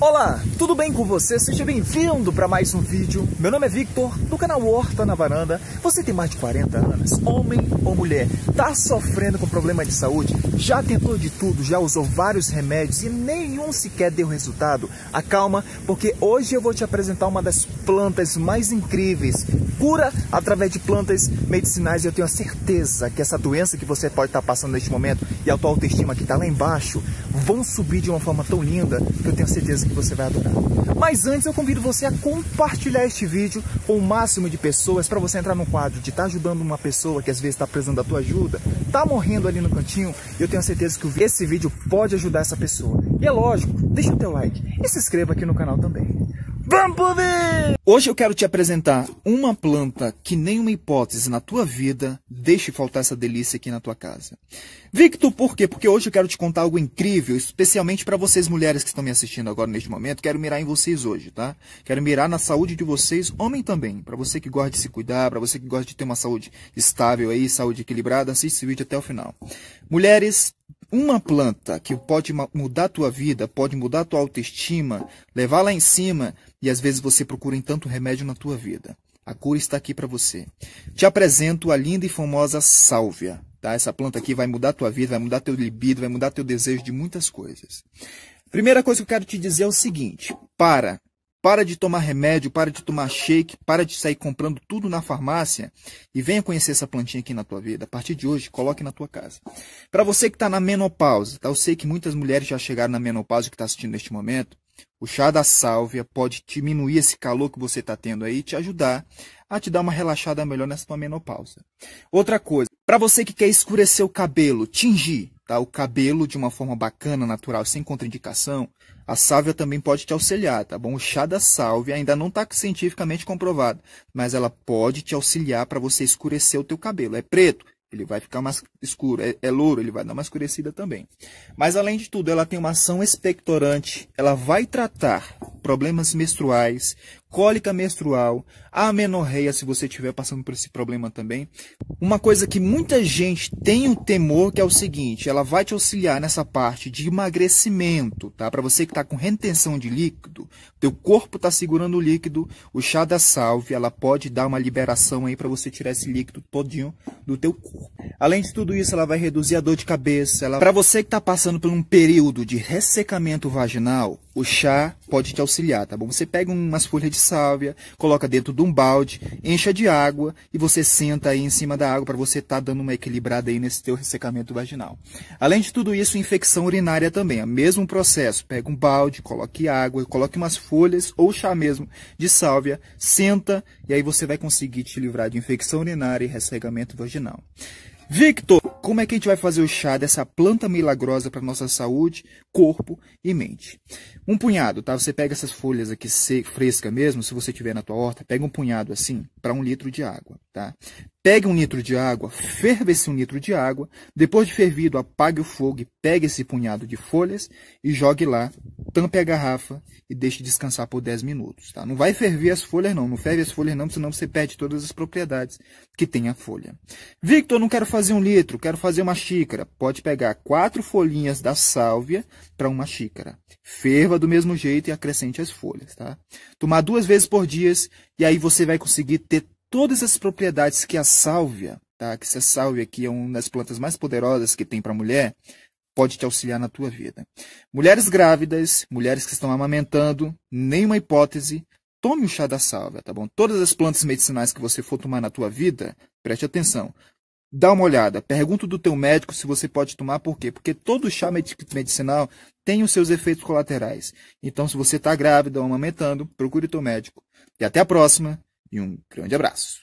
Olá, tudo bem com você? Seja bem-vindo para mais um vídeo. Meu nome é Victor, do canal Horta na Varanda. Você tem mais de 40 anos, homem ou mulher, tá sofrendo com problema de saúde? Já tentou de tudo, já usou vários remédios e nenhum sequer deu resultado? Acalma, porque hoje eu vou te apresentar uma das plantas mais incríveis. Cura através de plantas medicinais. Eu tenho a certeza que essa doença que você pode estar tá passando neste momento e a tua autoestima que está lá embaixo vão subir de uma forma tão linda que eu tenho certeza que você vai adorar. Mas antes eu convido você a compartilhar este vídeo com o máximo de pessoas para você entrar no quadro de estar tá ajudando uma pessoa que às vezes está precisando da tua ajuda, está morrendo ali no cantinho. Eu tenho certeza que esse vídeo pode ajudar essa pessoa. E é lógico, deixa o teu like e se inscreva aqui no canal também. Vamos Hoje eu quero te apresentar uma planta que nenhuma hipótese na tua vida deixe faltar essa delícia aqui na tua casa. Victor, por quê? Porque hoje eu quero te contar algo incrível, especialmente para vocês mulheres que estão me assistindo agora neste momento. Quero mirar em vocês hoje, tá? Quero mirar na saúde de vocês, homem também. Para você que gosta de se cuidar, para você que gosta de ter uma saúde estável aí, saúde equilibrada, assiste esse vídeo até o final. Mulheres, uma planta que pode mudar a tua vida, pode mudar a tua autoestima, levar lá em cima, e às vezes você procura em tanto remédio na tua vida. A cura está aqui para você. Te apresento a linda e famosa sálvia. Tá? Essa planta aqui vai mudar a tua vida, vai mudar teu libido, vai mudar teu desejo de muitas coisas. Primeira coisa que eu quero te dizer é o seguinte: para para de tomar remédio, para de tomar shake, para de sair comprando tudo na farmácia e venha conhecer essa plantinha aqui na tua vida. A partir de hoje, coloque na tua casa. Para você que está na menopausa, tá? eu sei que muitas mulheres já chegaram na menopausa que está assistindo neste momento. O chá da sálvia pode diminuir esse calor que você está tendo aí e te ajudar a te dar uma relaxada melhor nessa tua menopausa. Outra coisa, para você que quer escurecer o cabelo, tingir tá? o cabelo de uma forma bacana, natural, sem contraindicação, a sálvia também pode te auxiliar, tá bom? O chá da sálvia ainda não está cientificamente comprovado, mas ela pode te auxiliar para você escurecer o teu cabelo. É preto, ele vai ficar mais escuro. É, é louro, ele vai dar uma escurecida também. Mas, além de tudo, ela tem uma ação expectorante. Ela vai tratar problemas menstruais, cólica menstrual, a amenorreia, se você estiver passando por esse problema também. Uma coisa que muita gente tem um temor, que é o seguinte, ela vai te auxiliar nessa parte de emagrecimento, tá? Para você que está com retenção de líquido, teu corpo está segurando o líquido, o chá da salve, ela pode dar uma liberação aí para você tirar esse líquido todinho do teu corpo. Além de tudo isso, ela vai reduzir a dor de cabeça. Ela... Para você que está passando por um período de ressecamento vaginal, o chá pode te auxiliar, tá bom? Você pega umas folhas de sálvia, coloca dentro de um balde, encha de água e você senta aí em cima da água para você estar tá dando uma equilibrada aí nesse teu ressecamento vaginal. Além de tudo isso, infecção urinária também, é o mesmo processo. Pega um balde, coloque água, coloque umas folhas ou chá mesmo de sálvia, senta e aí você vai conseguir te livrar de infecção urinária e ressecamento vaginal. Victor como é que a gente vai fazer o chá dessa planta milagrosa para nossa saúde, corpo e mente? Um punhado, tá? Você pega essas folhas aqui fresca mesmo, se você tiver na tua horta, pega um punhado assim para um litro de água, tá? Pega um litro de água, ferva esse um litro de água, depois de fervido, apague o fogo e pegue esse punhado de folhas e jogue lá tampe a garrafa e deixe descansar por 10 minutos. Tá? Não vai ferver as folhas, não. Não ferve as folhas, não, senão você perde todas as propriedades que tem a folha. Victor, não quero fazer um litro, quero fazer uma xícara. Pode pegar quatro folhinhas da sálvia para uma xícara. Ferva do mesmo jeito e acrescente as folhas. Tá? Tomar duas vezes por dia e aí você vai conseguir ter todas as propriedades que a sálvia, tá? que essa sálvia aqui é uma das plantas mais poderosas que tem para a mulher, pode te auxiliar na tua vida. Mulheres grávidas, mulheres que estão amamentando, nenhuma hipótese, tome o chá da salva, tá bom? Todas as plantas medicinais que você for tomar na tua vida, preste atenção. Dá uma olhada, pergunta do teu médico se você pode tomar, por quê? Porque todo chá medicinal tem os seus efeitos colaterais. Então, se você está grávida ou amamentando, procure o teu médico. E até a próxima e um grande abraço.